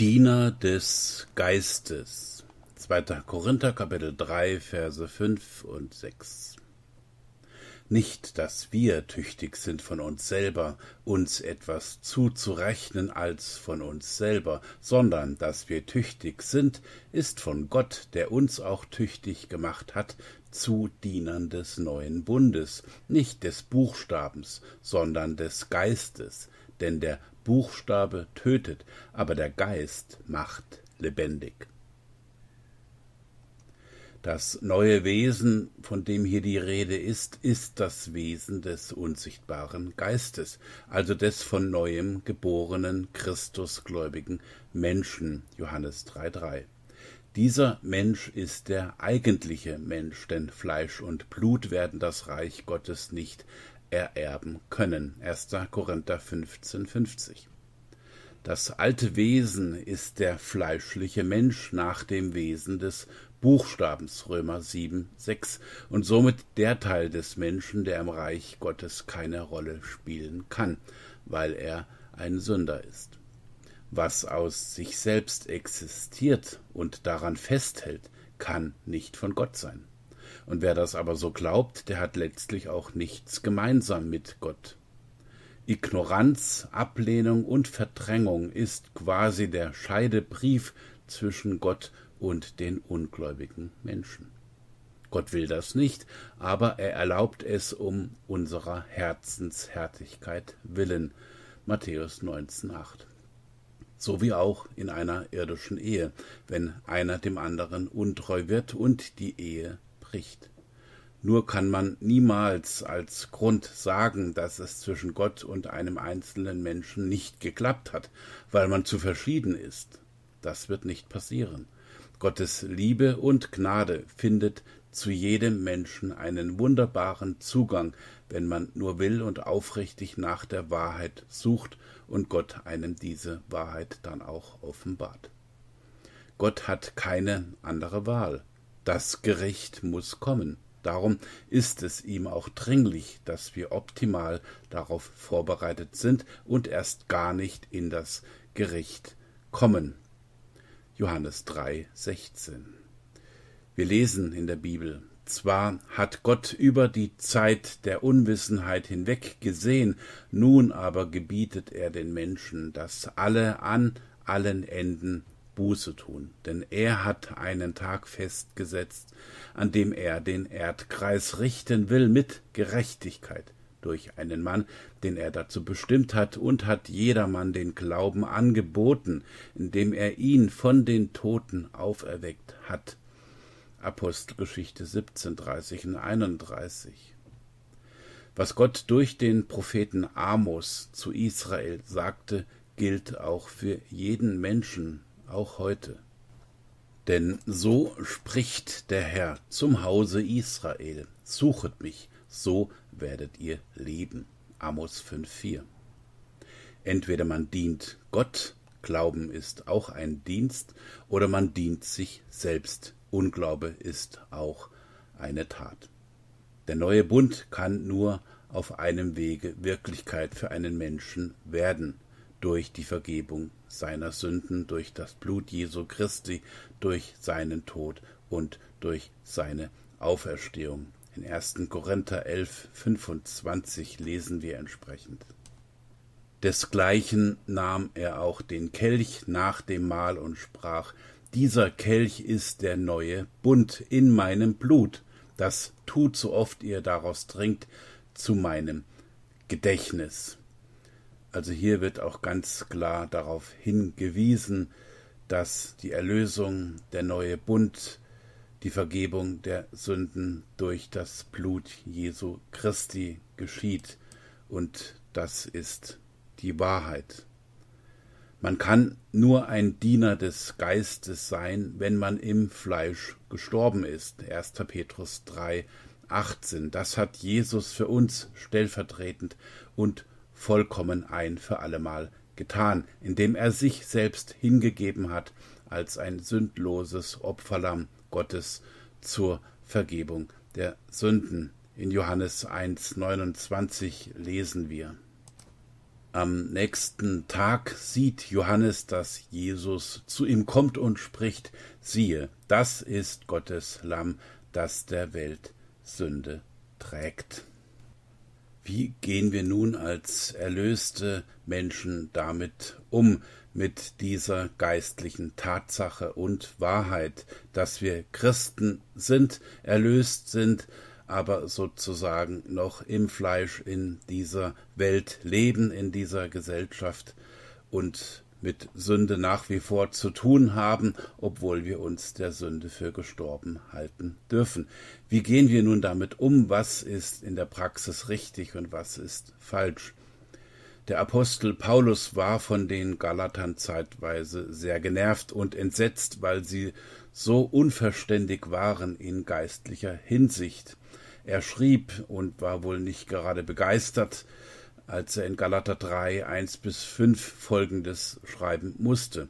Diener des Geistes. 2. Korinther Kapitel 3 Verse 5 und 6. Nicht, dass wir tüchtig sind von uns selber, uns etwas zuzurechnen als von uns selber, sondern dass wir tüchtig sind, ist von Gott, der uns auch tüchtig gemacht hat, zu Dienern des neuen Bundes, nicht des Buchstabens, sondern des Geistes, denn der Buchstabe tötet, aber der Geist macht lebendig. Das neue Wesen, von dem hier die Rede ist, ist das Wesen des unsichtbaren Geistes, also des von neuem geborenen Christusgläubigen Menschen, Johannes 3,3. Dieser Mensch ist der eigentliche Mensch, denn Fleisch und Blut werden das Reich Gottes nicht ererben können. 1. Korinther 15,50. Das alte Wesen ist der fleischliche Mensch nach dem Wesen des Buchstabens Römer 7, 6 und somit der Teil des Menschen, der im Reich Gottes keine Rolle spielen kann, weil er ein Sünder ist. Was aus sich selbst existiert und daran festhält, kann nicht von Gott sein. Und wer das aber so glaubt, der hat letztlich auch nichts gemeinsam mit Gott. Ignoranz, Ablehnung und Verdrängung ist quasi der Scheidebrief zwischen Gott und den ungläubigen Menschen. Gott will das nicht, aber er erlaubt es um unserer Herzenshärtigkeit willen. Matthäus 19,8. So wie auch in einer irdischen Ehe, wenn einer dem anderen untreu wird und die Ehe spricht. Nur kann man niemals als Grund sagen, dass es zwischen Gott und einem einzelnen Menschen nicht geklappt hat, weil man zu verschieden ist. Das wird nicht passieren. Gottes Liebe und Gnade findet zu jedem Menschen einen wunderbaren Zugang, wenn man nur will und aufrichtig nach der Wahrheit sucht und Gott einem diese Wahrheit dann auch offenbart. Gott hat keine andere Wahl. Das Gericht muss kommen. Darum ist es ihm auch dringlich, dass wir optimal darauf vorbereitet sind und erst gar nicht in das Gericht kommen. Johannes 3:16. Wir lesen in der Bibel zwar hat Gott über die Zeit der Unwissenheit hinweg gesehen, nun aber gebietet er den Menschen, dass alle an allen Enden Buße tun, denn er hat einen Tag festgesetzt, an dem er den Erdkreis richten will mit Gerechtigkeit durch einen Mann, den er dazu bestimmt hat, und hat jedermann den Glauben angeboten, indem er ihn von den Toten auferweckt hat. Apostelgeschichte 17, 30 und 31. Was Gott durch den Propheten Amos zu Israel sagte, gilt auch für jeden Menschen, auch heute. Denn so spricht der Herr zum Hause Israel, suchet mich, so werdet ihr leben. Amos 5.4. Entweder man dient Gott, Glauben ist auch ein Dienst, oder man dient sich selbst, Unglaube ist auch eine Tat. Der neue Bund kann nur auf einem Wege Wirklichkeit für einen Menschen werden durch die Vergebung seiner Sünden, durch das Blut Jesu Christi, durch seinen Tod und durch seine Auferstehung. In 1. Korinther 11, 25 lesen wir entsprechend. Desgleichen nahm er auch den Kelch nach dem Mahl und sprach, dieser Kelch ist der neue Bund in meinem Blut. Das tut, so oft ihr daraus trinkt, zu meinem Gedächtnis. Also hier wird auch ganz klar darauf hingewiesen, dass die Erlösung, der neue Bund, die Vergebung der Sünden durch das Blut Jesu Christi geschieht. Und das ist die Wahrheit. Man kann nur ein Diener des Geistes sein, wenn man im Fleisch gestorben ist. 1. Petrus 3, 18. Das hat Jesus für uns stellvertretend und vollkommen ein für allemal getan, indem er sich selbst hingegeben hat als ein sündloses Opferlamm Gottes zur Vergebung der Sünden. In Johannes 1,29 lesen wir. Am nächsten Tag sieht Johannes, dass Jesus zu ihm kommt und spricht, siehe, das ist Gottes Lamm, das der Welt Sünde trägt. Wie gehen wir nun als erlöste Menschen damit um, mit dieser geistlichen Tatsache und Wahrheit, dass wir Christen sind, erlöst sind, aber sozusagen noch im Fleisch in dieser Welt leben, in dieser Gesellschaft und mit Sünde nach wie vor zu tun haben, obwohl wir uns der Sünde für gestorben halten dürfen. Wie gehen wir nun damit um? Was ist in der Praxis richtig und was ist falsch? Der Apostel Paulus war von den Galatern zeitweise sehr genervt und entsetzt, weil sie so unverständig waren in geistlicher Hinsicht. Er schrieb und war wohl nicht gerade begeistert, als er in Galater 3, 1 bis 5 folgendes schreiben musste.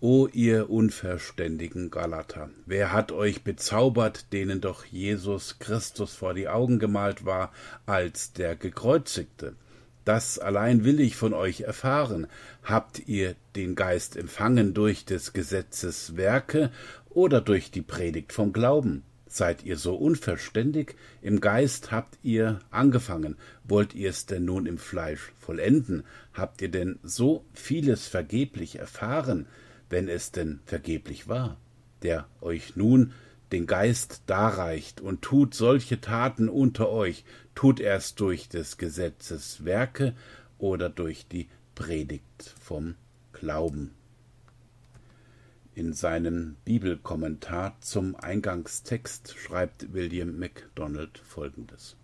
O ihr unverständigen Galater, wer hat euch bezaubert, denen doch Jesus Christus vor die Augen gemalt war, als der Gekreuzigte? Das allein will ich von euch erfahren. Habt ihr den Geist empfangen durch des Gesetzes Werke oder durch die Predigt vom Glauben? Seid ihr so unverständig? Im Geist habt ihr angefangen. Wollt ihr es denn nun im Fleisch vollenden? Habt ihr denn so vieles vergeblich erfahren, wenn es denn vergeblich war, der euch nun den Geist darreicht und tut solche Taten unter euch, tut erst durch des Gesetzes Werke oder durch die Predigt vom Glauben. In seinem Bibelkommentar zum Eingangstext schreibt William MacDonald folgendes.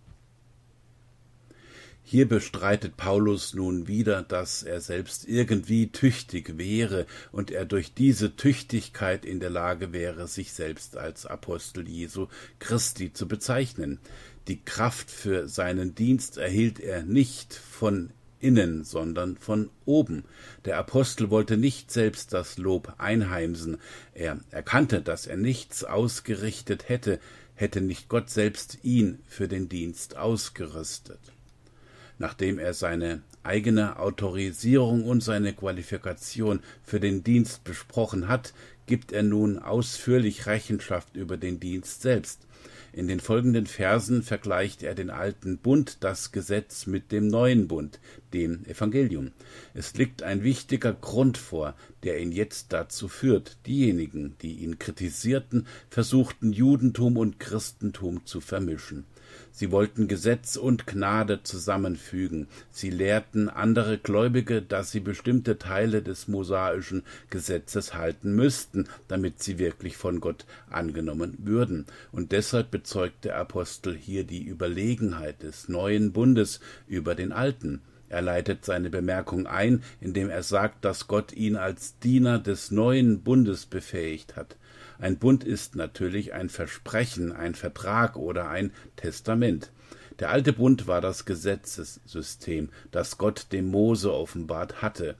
Hier bestreitet Paulus nun wieder, dass er selbst irgendwie tüchtig wäre und er durch diese Tüchtigkeit in der Lage wäre, sich selbst als Apostel Jesu Christi zu bezeichnen. Die Kraft für seinen Dienst erhielt er nicht von innen, sondern von oben. Der Apostel wollte nicht selbst das Lob einheimsen, er erkannte, dass er nichts ausgerichtet hätte, hätte nicht Gott selbst ihn für den Dienst ausgerüstet. Nachdem er seine eigene Autorisierung und seine Qualifikation für den Dienst besprochen hat, gibt er nun ausführlich Rechenschaft über den Dienst selbst. In den folgenden Versen vergleicht er den alten Bund, das Gesetz, mit dem neuen Bund, dem Evangelium. Es liegt ein wichtiger Grund vor, der ihn jetzt dazu führt, diejenigen, die ihn kritisierten, versuchten Judentum und Christentum zu vermischen. Sie wollten Gesetz und Gnade zusammenfügen. Sie lehrten andere Gläubige, dass sie bestimmte Teile des mosaischen Gesetzes halten müssten, damit sie wirklich von Gott angenommen würden. Und deshalb bezeugt der Apostel hier die Überlegenheit des neuen Bundes über den alten. Er leitet seine Bemerkung ein, indem er sagt, dass Gott ihn als Diener des neuen Bundes befähigt hat. Ein Bund ist natürlich ein Versprechen, ein Vertrag oder ein Testament. Der alte Bund war das Gesetzessystem, das Gott dem Mose offenbart hatte.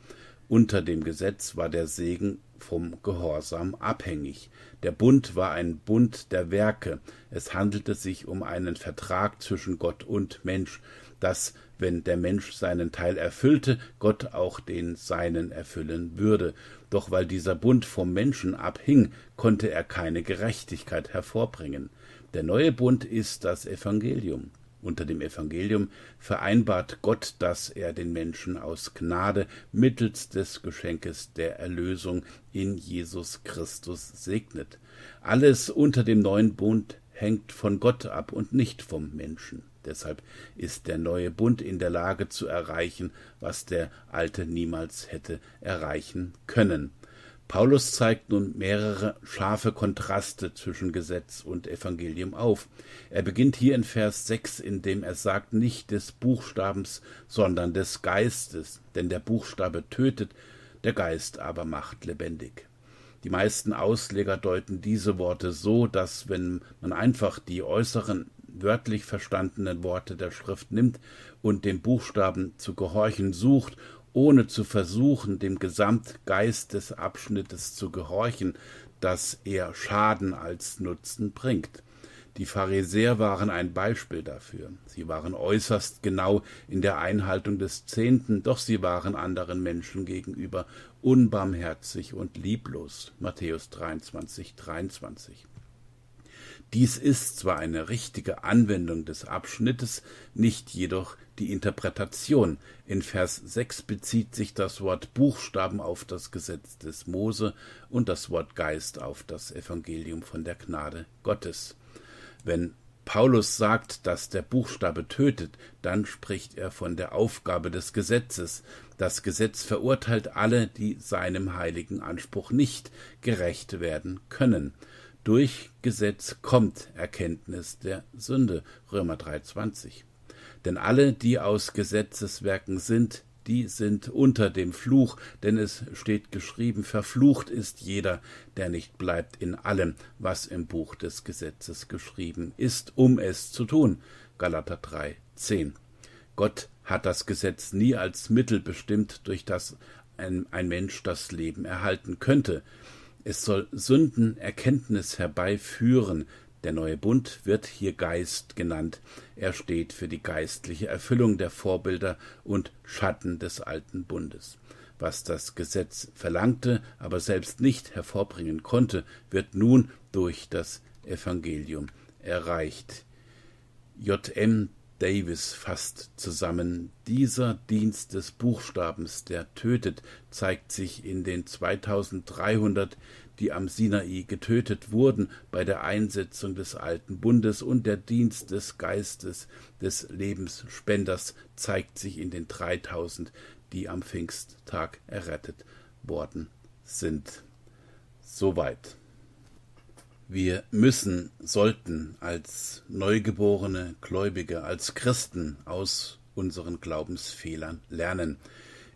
Unter dem Gesetz war der Segen vom Gehorsam abhängig. Der Bund war ein Bund der Werke. Es handelte sich um einen Vertrag zwischen Gott und Mensch. Das wenn der Mensch seinen Teil erfüllte, Gott auch den seinen erfüllen würde. Doch weil dieser Bund vom Menschen abhing, konnte er keine Gerechtigkeit hervorbringen. Der neue Bund ist das Evangelium. Unter dem Evangelium vereinbart Gott, dass er den Menschen aus Gnade mittels des Geschenkes der Erlösung in Jesus Christus segnet. Alles unter dem neuen Bund hängt von Gott ab und nicht vom Menschen. Deshalb ist der neue Bund in der Lage zu erreichen, was der alte niemals hätte erreichen können. Paulus zeigt nun mehrere scharfe Kontraste zwischen Gesetz und Evangelium auf. Er beginnt hier in Vers 6, indem er sagt, nicht des Buchstabens, sondern des Geistes, denn der Buchstabe tötet, der Geist aber macht lebendig. Die meisten Ausleger deuten diese Worte so, dass wenn man einfach die äußeren wörtlich verstandenen Worte der Schrift nimmt und dem Buchstaben zu gehorchen sucht, ohne zu versuchen, dem Gesamtgeist des Abschnittes zu gehorchen, dass er Schaden als Nutzen bringt. Die Pharisäer waren ein Beispiel dafür. Sie waren äußerst genau in der Einhaltung des Zehnten, doch sie waren anderen Menschen gegenüber unbarmherzig und lieblos. Matthäus 23, 23. Dies ist zwar eine richtige Anwendung des Abschnittes, nicht jedoch die Interpretation. In Vers 6 bezieht sich das Wort Buchstaben auf das Gesetz des Mose und das Wort Geist auf das Evangelium von der Gnade Gottes. Wenn Paulus sagt, dass der Buchstabe tötet, dann spricht er von der Aufgabe des Gesetzes. Das Gesetz verurteilt alle, die seinem heiligen Anspruch nicht gerecht werden können durch Gesetz kommt Erkenntnis der Sünde. Römer 3,20. Denn alle, die aus Gesetzeswerken sind, die sind unter dem Fluch, denn es steht geschrieben, verflucht ist jeder, der nicht bleibt in allem, was im Buch des Gesetzes geschrieben ist, um es zu tun. Galater 3, 10. Gott hat das Gesetz nie als Mittel bestimmt, durch das ein, ein Mensch das Leben erhalten könnte. Es soll Sündenerkenntnis herbeiführen. Der neue Bund wird hier Geist genannt. Er steht für die geistliche Erfüllung der Vorbilder und Schatten des alten Bundes. Was das Gesetz verlangte, aber selbst nicht hervorbringen konnte, wird nun durch das Evangelium erreicht. J.M. Davis fasst zusammen, dieser Dienst des Buchstabens, der tötet, zeigt sich in den 2300, die am Sinai getötet wurden bei der Einsetzung des alten Bundes und der Dienst des Geistes des Lebensspenders zeigt sich in den 3000, die am Pfingsttag errettet worden sind. Soweit. Wir müssen, sollten als neugeborene Gläubige, als Christen aus unseren Glaubensfehlern lernen.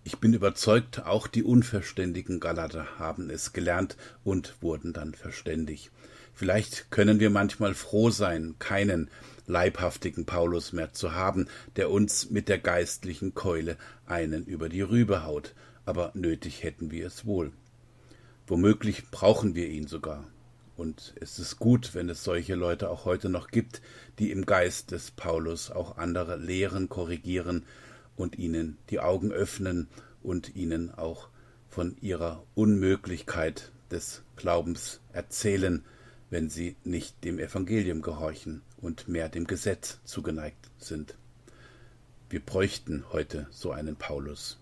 Ich bin überzeugt, auch die unverständigen Galater haben es gelernt und wurden dann verständig. Vielleicht können wir manchmal froh sein, keinen leibhaftigen Paulus mehr zu haben, der uns mit der geistlichen Keule einen über die Rübe haut, aber nötig hätten wir es wohl. Womöglich brauchen wir ihn sogar. Und es ist gut, wenn es solche Leute auch heute noch gibt, die im Geist des Paulus auch andere Lehren korrigieren und ihnen die Augen öffnen und ihnen auch von ihrer Unmöglichkeit des Glaubens erzählen, wenn sie nicht dem Evangelium gehorchen und mehr dem Gesetz zugeneigt sind. Wir bräuchten heute so einen Paulus.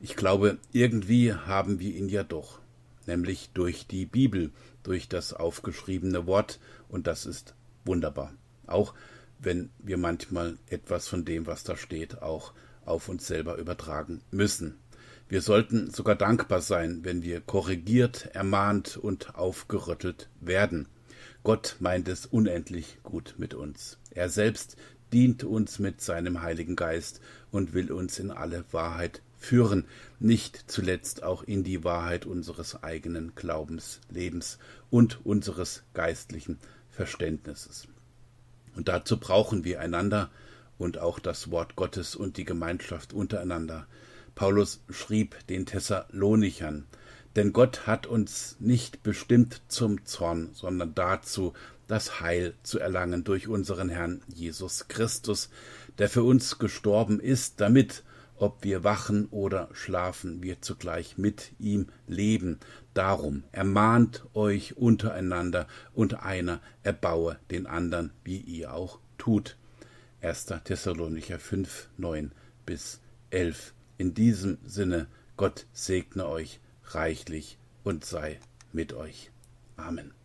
Ich glaube, irgendwie haben wir ihn ja doch nämlich durch die Bibel, durch das aufgeschriebene Wort, und das ist wunderbar. Auch wenn wir manchmal etwas von dem, was da steht, auch auf uns selber übertragen müssen. Wir sollten sogar dankbar sein, wenn wir korrigiert, ermahnt und aufgerüttelt werden. Gott meint es unendlich gut mit uns. Er selbst dient uns mit seinem Heiligen Geist und will uns in alle Wahrheit führen, nicht zuletzt auch in die Wahrheit unseres eigenen Glaubenslebens und unseres geistlichen Verständnisses. Und dazu brauchen wir einander und auch das Wort Gottes und die Gemeinschaft untereinander. Paulus schrieb den Thessalonichern, denn Gott hat uns nicht bestimmt zum Zorn, sondern dazu, das Heil zu erlangen durch unseren Herrn Jesus Christus, der für uns gestorben ist, damit ob wir wachen oder schlafen, wir zugleich mit ihm leben. Darum ermahnt euch untereinander und einer erbaue den anderen, wie ihr auch tut. 1. Thessalonicher 5, 9 bis 11. In diesem Sinne, Gott segne euch reichlich und sei mit euch. Amen.